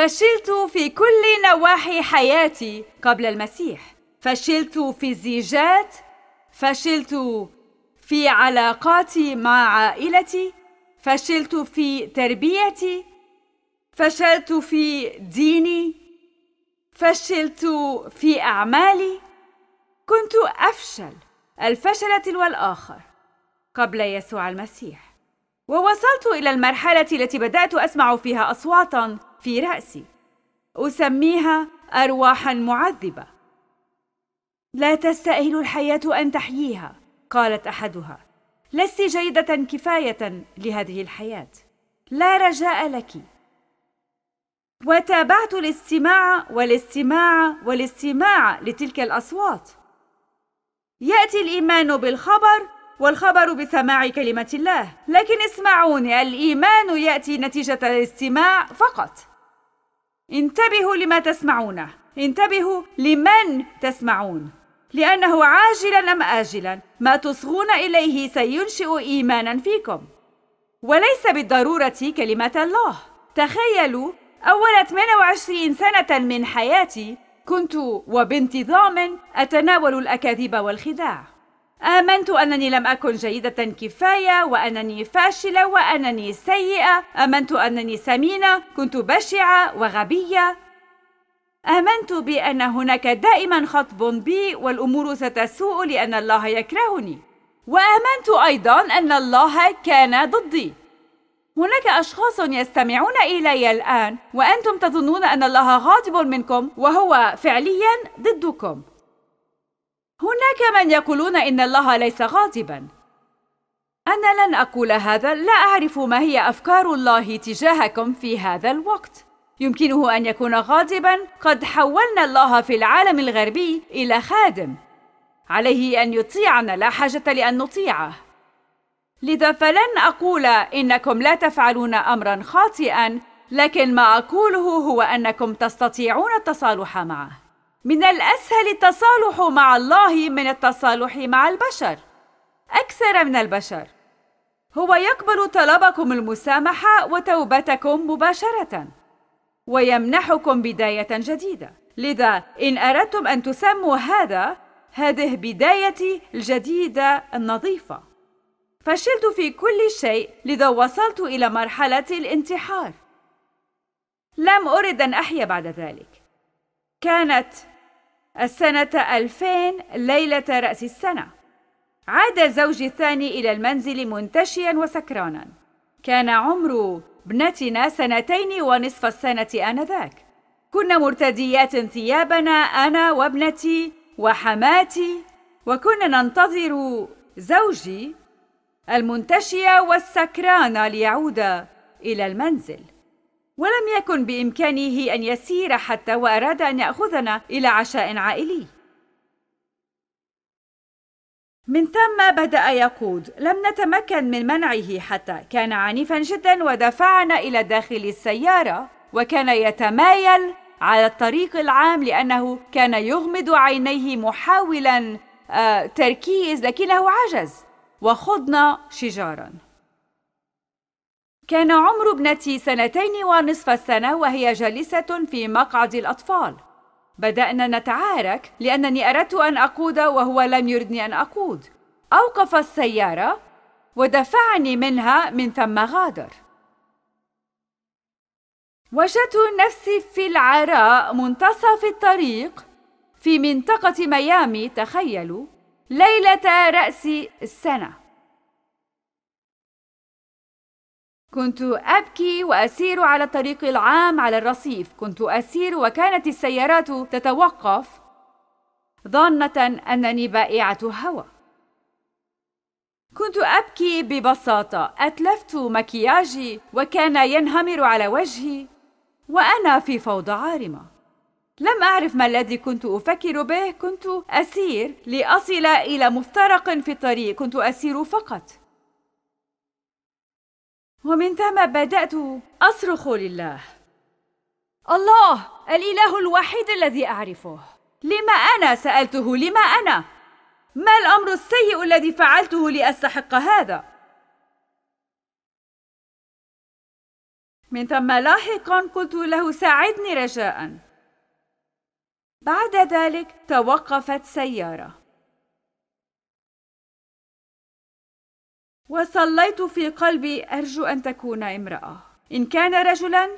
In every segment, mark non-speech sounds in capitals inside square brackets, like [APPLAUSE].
فشلت في كل نواحي حياتي قبل المسيح فشلت في الزيجات فشلت في علاقاتي مع عائلتي فشلت في تربيتي فشلت في ديني فشلت في اعمالي كنت افشل الفشل تلو الاخر قبل يسوع المسيح ووصلت الى المرحله التي بدات اسمع فيها اصواتا في رأسي أسميها أرواحا معذبة لا تستأهل الحياة أن تحييها قالت أحدها لست جيدة كفاية لهذه الحياة لا رجاء لك وتابعت الاستماع والاستماع والاستماع لتلك الأصوات يأتي الإيمان بالخبر والخبر بسماع كلمة الله لكن اسمعوني الإيمان يأتي نتيجة الاستماع فقط انتبهوا لما تسمعونه انتبهوا لمن تسمعون لأنه عاجلا أم آجلا ما تصغون إليه سينشئ إيمانا فيكم وليس بالضرورة كلمة الله تخيلوا أول 28 سنة من حياتي كنت وبانتظام أتناول الأكاذيب والخداع آمنت أنني لم أكن جيدة كفاية وأنني فاشلة وأنني سيئة آمنت أنني سمينة كنت بشعة وغبية آمنت بأن هناك دائما خطب بي والأمور ستسوء لأن الله يكرهني وآمنت أيضا أن الله كان ضدي هناك أشخاص يستمعون إلي الآن وأنتم تظنون أن الله غاضب منكم وهو فعليا ضدكم هناك من يقولون إن الله ليس غاضبا أنا لن أقول هذا لا أعرف ما هي أفكار الله تجاهكم في هذا الوقت يمكنه أن يكون غاضبا قد حولنا الله في العالم الغربي إلى خادم عليه أن يطيعنا لا حاجة لأن نطيعه لذا فلن أقول إنكم لا تفعلون أمرا خاطئا لكن ما أقوله هو أنكم تستطيعون التصالح معه من الأسهل التصالح مع الله من التصالح مع البشر أكثر من البشر هو يقبل طلبكم المسامحة وتوبتكم مباشرة ويمنحكم بداية جديدة لذا إن أردتم أن تسموا هذا هذه بدايتي الجديدة النظيفة فشلت في كل شيء لذا وصلت إلى مرحلة الانتحار لم أرد أن أحيا بعد ذلك كانت السنة 2000 ليلة رأس السنة عاد زوجي الثاني إلى المنزل منتشيا وسكرانا كان عمر ابنتنا سنتين ونصف السنة آنذاك كنا مرتديات ثيابنا أنا وابنتي وحماتي وكنا ننتظر زوجي المنتشية والسكران ليعود إلى المنزل ولم يكن بإمكانه أن يسير حتى وأراد أن يأخذنا إلى عشاء عائلي من ثم بدأ يقود لم نتمكن من منعه حتى كان عنيفا جدا ودفعنا إلى داخل السيارة وكان يتمايل على الطريق العام لأنه كان يغمض عينيه محاولا آه، تركيز لكنه عجز وخضنا شجارا كان عمر ابنتي سنتين ونصف السنة وهي جالسة في مقعد الأطفال بدأنا نتعارك لأنني أردت أن أقود وهو لم يردني أن أقود أوقف السيارة ودفعني منها من ثم غادر وجدت نفسي في العراء منتصف الطريق في منطقة ميامي تخيلوا ليلة رأس السنة كنت أبكي وأسير على الطريق العام على الرصيف كنت أسير وكانت السيارات تتوقف ظانة أنني بائعة هوى كنت أبكي ببساطة أتلفت مكياجي وكان ينهمر على وجهي وأنا في فوضى عارمة لم أعرف ما الذي كنت أفكر به كنت أسير لأصل إلى مفترق في الطريق كنت أسير فقط ومن ثم بدأت أصرخ لله الله الإله الوحيد الذي أعرفه لما أنا سألته لما أنا ما الأمر السيء الذي فعلته لأستحق هذا من ثم لاحقا قلت له ساعدني رجاء بعد ذلك توقفت سياره وصليت في قلبي أرجو أن تكون امرأة إن كان رجلا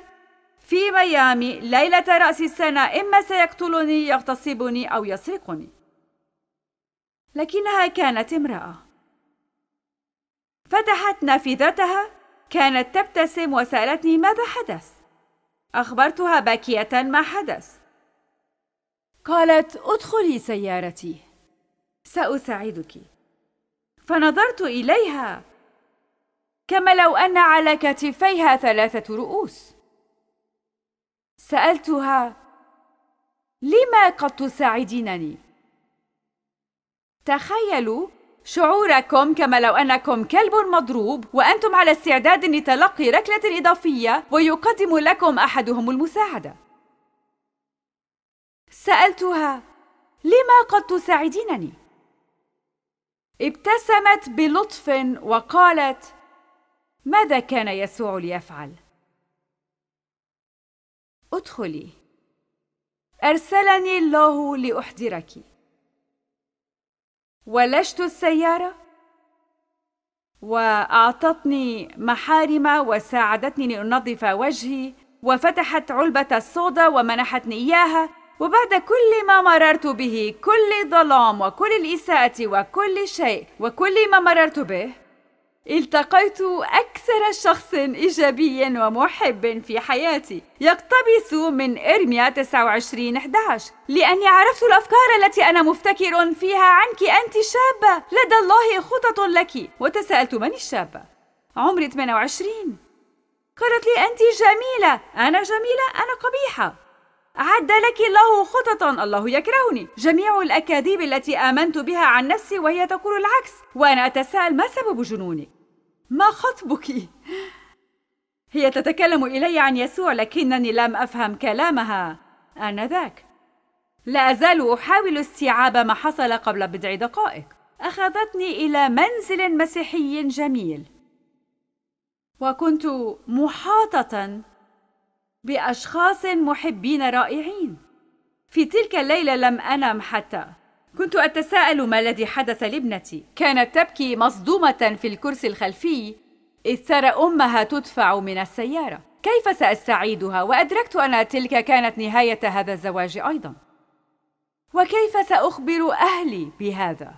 في ميامي ليلة رأس السنة إما سيقتلني يغتصبني أو يسرقني لكنها كانت امرأة فتحت نافذتها كانت تبتسم وسألتني ماذا حدث أخبرتها باكية ما حدث قالت ادخلي سيارتي سأساعدك فنظرت اليها كما لو ان على كتفيها ثلاثه رؤوس سالتها لما قد تساعدينني تخيلوا شعوركم كما لو انكم كلب مضروب وانتم على استعداد لتلقي ركله اضافيه ويقدم لكم احدهم المساعده سالتها لما قد تساعدينني ابتسمت بلطف وقالت ماذا كان يسوع ليفعل ادخلي ارسلني الله لاحضرك ولجت السياره واعطتني محارم وساعدتني لانظف وجهي وفتحت علبه الصودا ومنحتني اياها وبعد كل ما مررت به كل ظلام وكل الإساءة وكل شيء وكل ما مررت به التقيت أكثر شخص إيجابي ومحب في حياتي يقتبس من إرميا 29 11 لأني عرفت الأفكار التي أنا مفتكر فيها عنك أنت شابة لدى الله خطط لك وتساءلت من الشابة عمري 28 قالت لي أنت جميلة أنا جميلة أنا قبيحة عد لك الله خططا الله يكرهني جميع الأكاذيب التي آمنت بها عن نفسي وهي تقول العكس وأنا أتساءل ما سبب جنونك ما خطبك هي تتكلم إلي عن يسوع لكنني لم أفهم كلامها آنذاك لا أزال أحاول استيعاب ما حصل قبل بضع دقائق أخذتني إلى منزل مسيحي جميل وكنت محاطة بأشخاص محبين رائعين في تلك الليلة لم أنم حتى كنت أتساءل ما الذي حدث لابنتي كانت تبكي مصدومة في الكرسي الخلفي إذ ترى أمها تدفع من السيارة كيف سأستعيدها وأدركت أن تلك كانت نهاية هذا الزواج أيضا وكيف سأخبر أهلي بهذا؟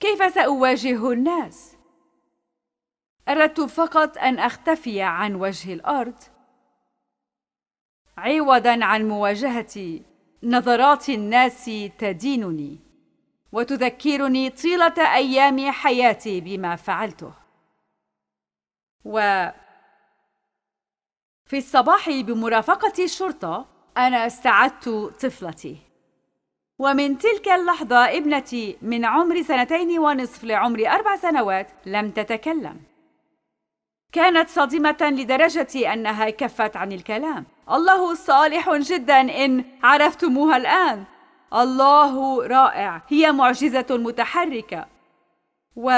كيف سأواجه الناس؟ أردت فقط أن أختفي عن وجه الأرض عوضا عن مواجهة نظرات الناس تدينني وتذكرني طيلة أيام حياتي بما فعلته و في الصباح بمرافقة الشرطة أنا استعدت طفلتي ومن تلك اللحظة ابنتي من عمر سنتين ونصف لعمر أربع سنوات لم تتكلم كانت صادمة لدرجة أنها كفت عن الكلام الله صالح جدا إن عرفتموها الآن الله رائع هي معجزة متحركة و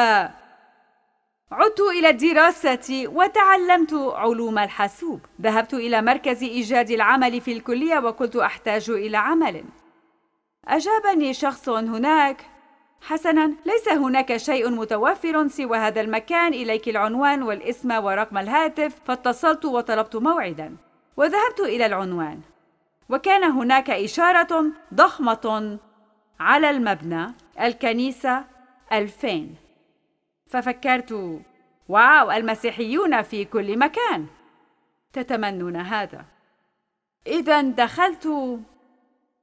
عدت إلى الدراسة وتعلمت علوم الحاسوب ذهبت إلى مركز إيجاد العمل في الكلية وكنت أحتاج إلى عمل أجابني شخص هناك حسنا ليس هناك شيء متوفر سوى هذا المكان إليك العنوان والاسم ورقم الهاتف فاتصلت وطلبت موعدا وذهبت الى العنوان وكان هناك اشاره ضخمه على المبنى الكنيسه 2000 ففكرت واو المسيحيون في كل مكان تتمنون هذا اذا دخلت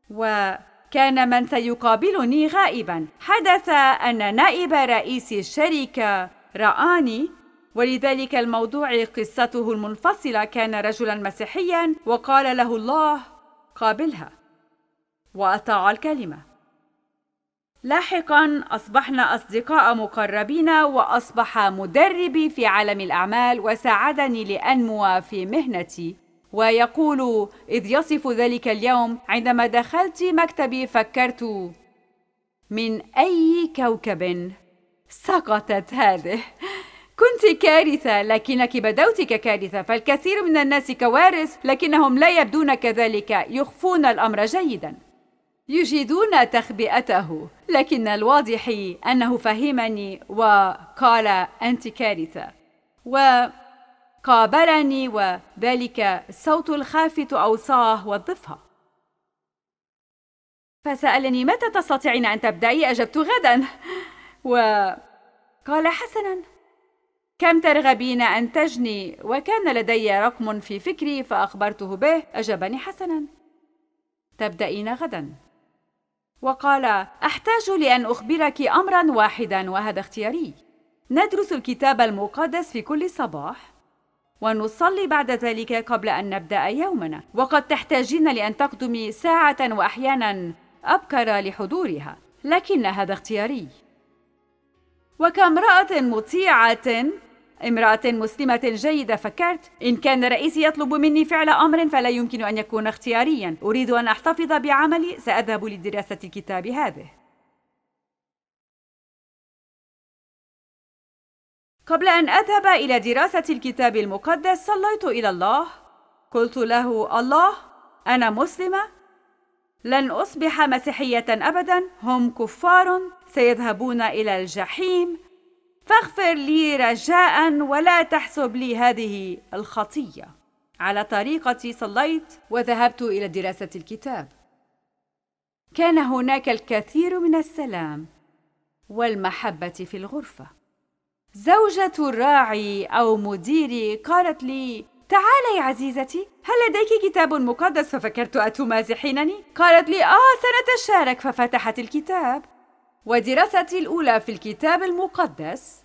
وكان من سيقابلني غائبا حدث ان نائب رئيس الشركه رآني ولذلك الموضوع قصته المنفصلة كان رجلا مسيحيا وقال له الله قابلها وأطاع الكلمة لاحقا أصبحنا أصدقاء مقربين وأصبح مدربي في عالم الأعمال وساعدني لأنمو في مهنتي ويقول إذ يصف ذلك اليوم عندما دخلت مكتبي فكرت من أي كوكب سقطت هذه كنت كارثة لكنك بدوت ككارثة فالكثير من الناس كوارث لكنهم لا يبدون كذلك يخفون الأمر جيدا يجيدون تخبئته لكن الواضح أنه فهمني وقال أنت كارثة وقابلني وذلك الصوت الخافت أوصاه والضفة فسألني متى تستطيعين أن تبدأي أجبت غدا وقال حسنا كم ترغبين أن تجني؟ وكان لدي رقم في فكري فأخبرته به أجابني حسنا تبدأين غدا وقال أحتاج لأن أخبرك أمرا واحدا وهذا اختياري ندرس الكتاب المقدس في كل صباح ونصلي بعد ذلك قبل أن نبدأ يومنا وقد تحتاجين لأن تقدمي ساعة وأحيانا أبكر لحضورها لكن هذا اختياري وكامرأة مطيعة امرأة مسلمة جيدة فكرت إن كان رئيسي يطلب مني فعل أمر فلا يمكن أن يكون اختياريا أريد أن أحتفظ بعملي سأذهب لدراسة الكتاب هذه قبل أن أذهب إلى دراسة الكتاب المقدس صليت إلى الله قلت له الله أنا مسلمة لن أصبح مسيحية أبدا هم كفار سيذهبون إلى الجحيم فاغفر لي رجاء ولا تحسب لي هذه الخطية على طريقتي صليت وذهبت إلى دراسة الكتاب كان هناك الكثير من السلام والمحبة في الغرفة زوجة الراعي أو مديري قالت لي تعالي يا عزيزتي هل لديك كتاب مقدس ففكرت أتمازحينني؟ قالت لي آه سنتشارك ففتحت الكتاب ودراستي الأولى في الكتاب المقدس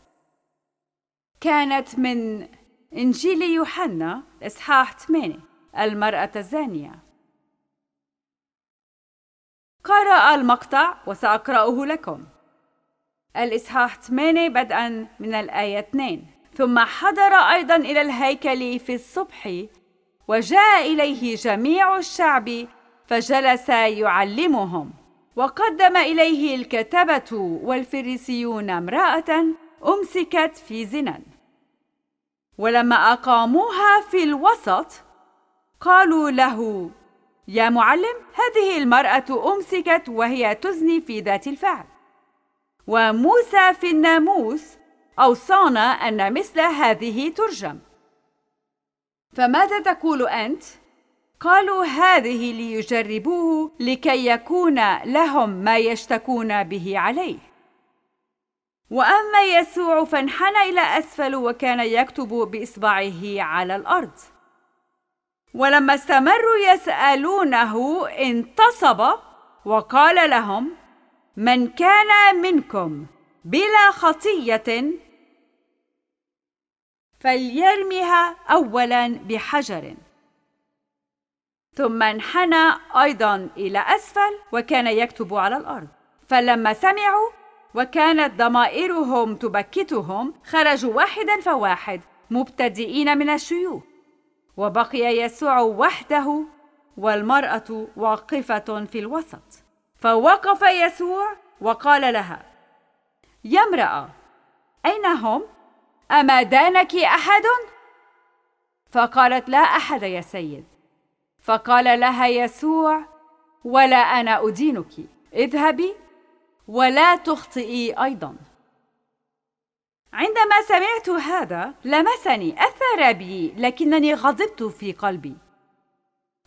كانت من إنجيل يوحنا إصحاح 8 المرأة الزانية قرأ المقطع وسأقرأه لكم الإصحاح 8 بدءا من الآية 2 ثم حضر أيضا إلى الهيكل في الصبح وجاء إليه جميع الشعب فجلس يعلمهم وقدم إليه الكتبة والفريسيون امرأة أمسكت في زنا ولما أقاموها في الوسط قالوا له يا معلم هذه المرأة أمسكت وهي تزني في ذات الفعل وموسى في الناموس أوصانا أن مثل هذه ترجم فماذا تقول أنت؟ قالوا هذه ليجربوه لكي يكون لهم ما يشتكون به عليه واما يسوع فانحنى الى اسفل وكان يكتب باصبعه على الارض ولما استمروا يسالونه انتصب وقال لهم من كان منكم بلا خطيه فليرمها اولا بحجر ثم انحنى ايضا الى اسفل وكان يكتب على الارض فلما سمعوا وكانت ضمائرهم تبكتهم خرجوا واحدا فواحد مبتدئين من الشيوخ وبقي يسوع وحده والمراه واقفه في الوسط فوقف يسوع وقال لها يا امراه اين هم اما دانك احد فقالت لا احد يا سيد فقال لها يسوع ولا انا ادينك اذهبي ولا تخطئي ايضا عندما سمعت هذا لمسني اثر بي لكنني غضبت في قلبي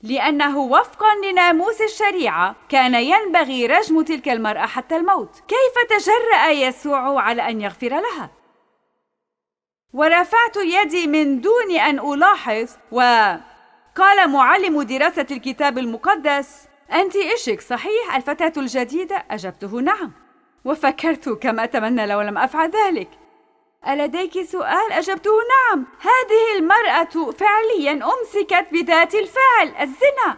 لانه وفقا لناموس الشريعه كان ينبغي رجم تلك المراه حتى الموت كيف تجرا يسوع على ان يغفر لها ورفعت يدي من دون ان الاحظ و قال معلم دراسة الكتاب المقدس أنت إشك صحيح الفتاة الجديدة؟ أجبته نعم وفكرت كما أتمنى لو لم أفعل ذلك ألديك سؤال؟ أجبته نعم هذه المرأة فعليا أمسكت بذات الفعل الزنا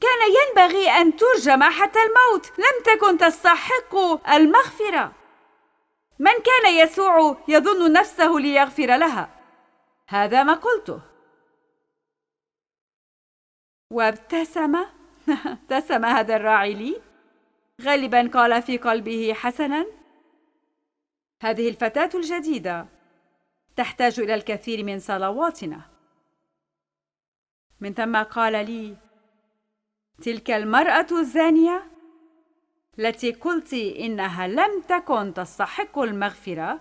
كان ينبغي أن ترجم حتى الموت لم تكن تستحق المغفرة من كان يسوع يظن نفسه ليغفر لها هذا ما قلته وابتسم [LAUGHS] ابتسم هذا الراعي لي غالبا قال في قلبه حسنا هذه الفتاة الجديدة تحتاج إلى الكثير من صلواتنا من ثم قال لي تلك المرأة الزانية التي قلت إنها لم تكن تستحق المغفرة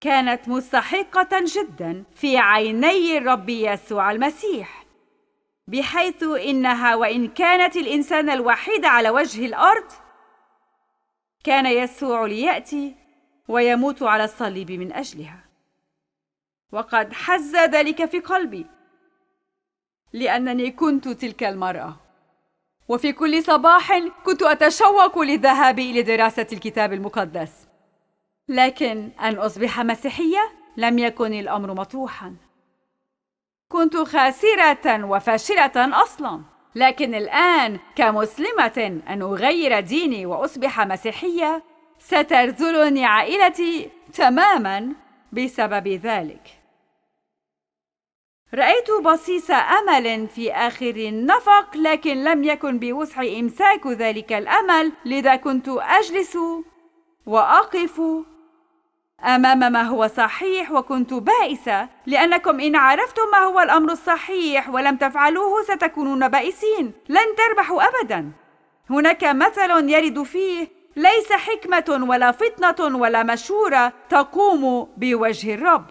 كانت مستحقة جدا في عيني الرب يسوع المسيح بحيث إنها وإن كانت الإنسان الوحيد على وجه الأرض كان يسوع ليأتي ويموت على الصليب من أجلها وقد حز ذلك في قلبي لأنني كنت تلك المرأة وفي كل صباح كنت أتشوق للذهاب إلى دراسة الكتاب المقدس لكن أن أصبح مسيحية لم يكن الأمر مطروحاً كنت خاسرة وفاشلة أصلا لكن الآن كمسلمة أن أغير ديني وأصبح مسيحية سترذلني عائلتي تماما بسبب ذلك رأيت بصيص أمل في آخر النفق لكن لم يكن بوسعي إمساك ذلك الأمل لذا كنت أجلس وأقف امام ما هو صحيح وكنت بائسه لانكم ان عرفتم ما هو الامر الصحيح ولم تفعلوه ستكونون بائسين لن تربحوا ابدا هناك مثل يرد فيه ليس حكمه ولا فطنه ولا مشوره تقوم بوجه الرب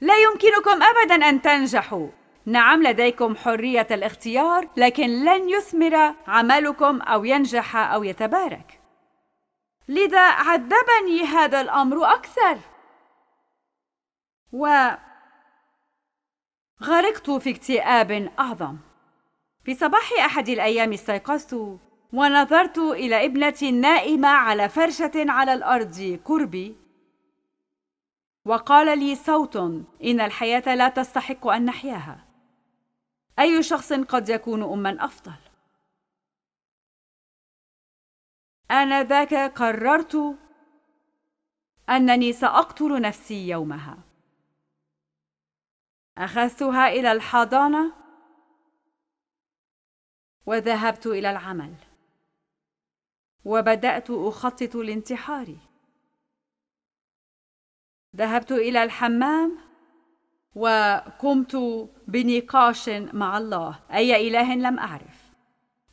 لا يمكنكم ابدا ان تنجحوا نعم لديكم حريه الاختيار لكن لن يثمر عملكم او ينجح او يتبارك لذا عذبني هذا الأمر أكثر وغرقت في اكتئاب أعظم في صباح أحد الأيام استيقظت ونظرت إلى ابنتي النائمة على فرشة على الأرض قربي وقال لي صوت إن الحياة لا تستحق أن نحياها أي شخص قد يكون أما أفضل آنذاك قررت أنني سأقتل نفسي يومها أخذتها إلى الحضانة وذهبت إلى العمل وبدأت أخطط لانتحاري ذهبت إلى الحمام وقمت بنقاش مع الله أي إله لم أعرف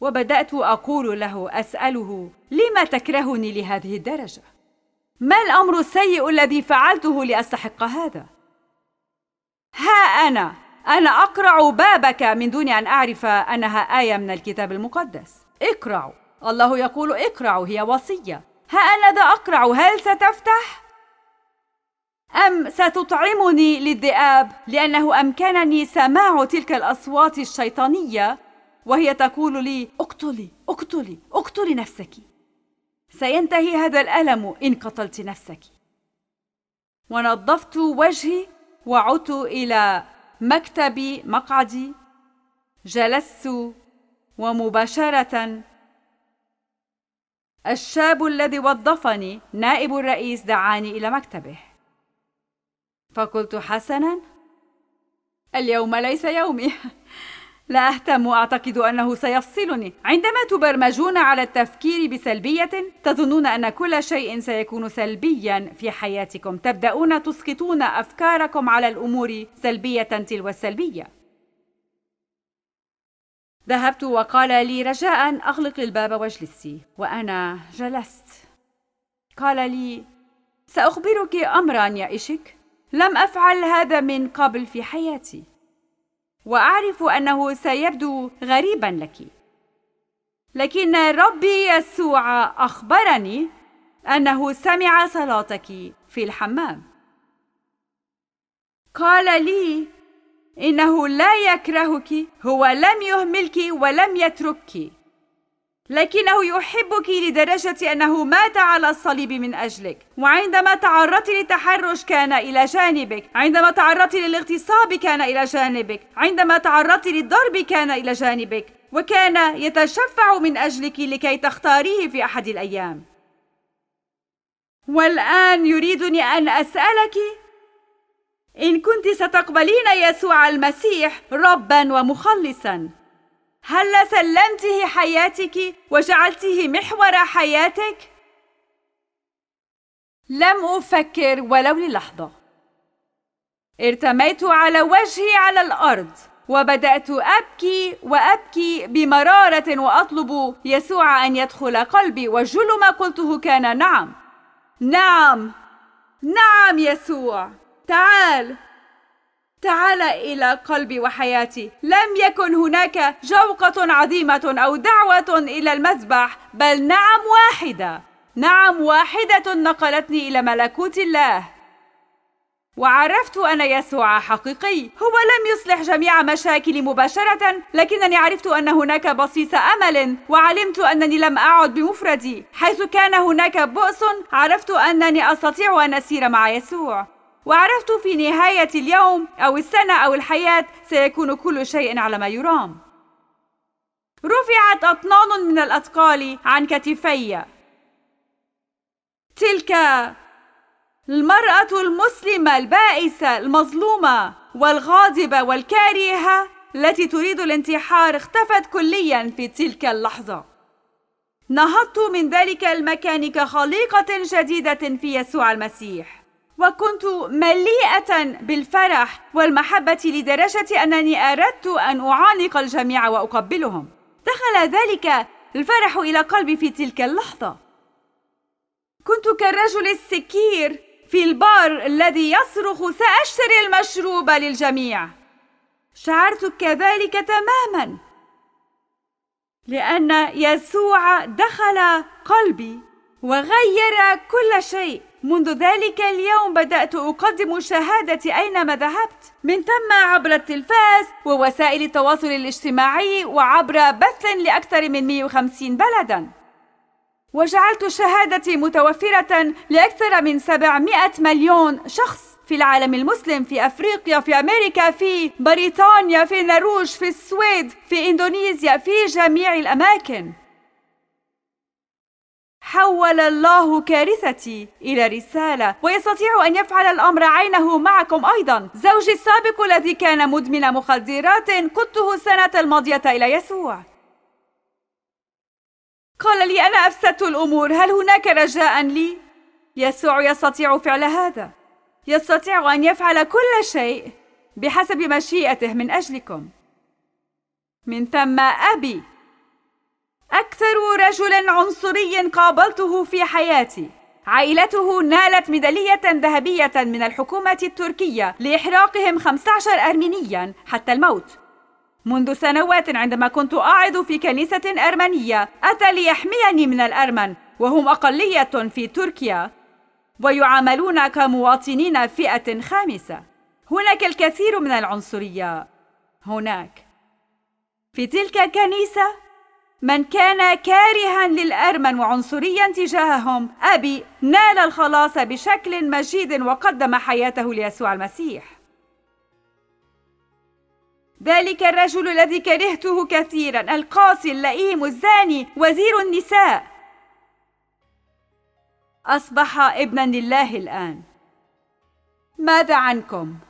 وبدات اقول له اساله لم تكرهني لهذه الدرجه ما الامر السيء الذي فعلته لاستحق هذا ها انا انا اقرع بابك من دون ان اعرف انها ايه من الكتاب المقدس اقرع الله يقول اقرع هي وصيه ها انا ذا اقرع هل ستفتح أم ستطعمني للذئاب لأنه أمكنني سماع تلك الأصوات الشيطانية وهي تقول لي اقتلي اقتلي اقتلي نفسك سينتهي هذا الالم ان قتلت نفسك ونظفت وجهي وعدت الى مكتبي مقعدي جلست ومباشره الشاب الذي وظفني نائب الرئيس دعاني الى مكتبه فقلت حسنا اليوم ليس يومي لا أهتم أعتقد أنه سيفصلني عندما تبرمجون على التفكير بسلبية تظنون أن كل شيء سيكون سلبيا في حياتكم تبدأون تسقطون أفكاركم على الأمور سلبية تلو السلبية ذهبت وقال لي رجاء أغلق الباب واجلسي وأنا جلست قال لي سأخبرك أمرا يا إشك لم أفعل هذا من قبل في حياتي واعرف انه سيبدو غريبا لك لكن ربي يسوع اخبرني انه سمع صلاتك في الحمام قال لي انه لا يكرهك هو لم يهملك ولم يتركك لكنه يحبك لدرجة أنه مات على الصليب من أجلك وعندما تعرضت للتحرش كان إلى جانبك عندما تعرضت للاغتصاب كان إلى جانبك عندما تعرضت للضرب كان إلى جانبك وكان يتشفع من أجلك لكي تختاريه في أحد الأيام والآن يريدني أن أسألك إن كنت ستقبلين يسوع المسيح ربا ومخلصا هل سلمته حياتك وجعلته محور حياتك؟ لم أفكر ولو للحظة ارتميت على وجهي على الأرض وبدأت أبكي وأبكي بمرارة وأطلب يسوع أن يدخل قلبي وجل ما قلته كان نعم نعم نعم يسوع تعال تعال إلى قلبي وحياتي لم يكن هناك جوقة عظيمة أو دعوة إلى المذبح بل نعم واحدة نعم واحدة نقلتني إلى ملكوت الله وعرفت أن يسوع حقيقي هو لم يصلح جميع مشاكلي مباشرة لكنني عرفت أن هناك بصيص أمل وعلمت أنني لم أعد بمفردي حيث كان هناك بؤس عرفت أنني أستطيع أن أسير مع يسوع وعرفت في نهاية اليوم أو السنة أو الحياة سيكون كل شيء على ما يرام رفعت أطنان من الأثقال عن كتفي تلك المرأة المسلمة البائسة المظلومة والغاضبة والكارهة التي تريد الانتحار اختفت كليا في تلك اللحظة نهضت من ذلك المكان كخليقة جديدة في يسوع المسيح وكنت مليئة بالفرح والمحبة لدرجة أنني أردت أن أعانق الجميع وأقبلهم. دخل ذلك الفرح إلى قلبي في تلك اللحظة. كنت كالرجل السكير في البار الذي يصرخ سأشتري المشروب للجميع. شعرت كذلك تماما لأن يسوع دخل قلبي وغير كل شيء. منذ ذلك اليوم بدأت أقدم شهادتي أينما ذهبت من ثم عبر التلفاز ووسائل التواصل الاجتماعي وعبر بث لأكثر من 150 بلداً وجعلت شهادتي متوفرة لأكثر من 700 مليون شخص في العالم المسلم في أفريقيا في أمريكا في بريطانيا في النرويج في السويد في إندونيسيا في جميع الأماكن حول الله كارثتي إلى رسالة ويستطيع أن يفعل الأمر عينه معكم أيضا زوجي السابق الذي كان مدمن مخدرات قدته السنة الماضية إلى يسوع قال لي أنا أفسدت الأمور هل هناك رجاء لي؟ يسوع يستطيع فعل هذا يستطيع أن يفعل كل شيء بحسب مشيئته من أجلكم من ثم أبي أكثر رجل عنصري قابلته في حياتي عائلته نالت ميدالية ذهبية من الحكومة التركية لإحراقهم 15 أرمينيا حتى الموت منذ سنوات عندما كنت أعظ في كنيسة أرمنية أتى ليحميني من الأرمن وهم أقلية في تركيا ويعاملون كمواطنين فئة خامسة هناك الكثير من العنصرية هناك في تلك الكنيسة من كان كارها للأرمن وعنصريا تجاههم أبي نال الخلاص بشكل مجيد وقدم حياته ليسوع المسيح ذلك الرجل الذي كرهته كثيرا القاسي اللئيم الزاني وزير النساء أصبح ابنا لله الآن ماذا عنكم؟